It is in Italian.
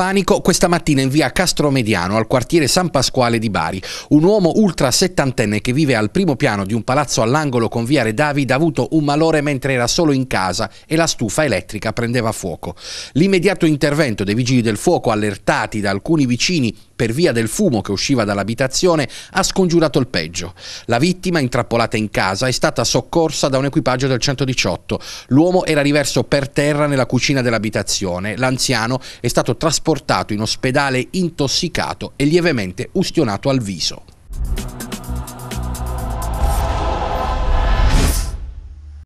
panico questa mattina in via Castromediano al quartiere San Pasquale di Bari. Un uomo ultra settantenne che vive al primo piano di un palazzo all'angolo con via Redavid ha avuto un malore mentre era solo in casa e la stufa elettrica prendeva fuoco. L'immediato intervento dei vigili del fuoco allertati da alcuni vicini per via del fumo che usciva dall'abitazione, ha scongiurato il peggio. La vittima, intrappolata in casa, è stata soccorsa da un equipaggio del 118. L'uomo era riverso per terra nella cucina dell'abitazione. L'anziano è stato trasportato in ospedale intossicato e lievemente ustionato al viso.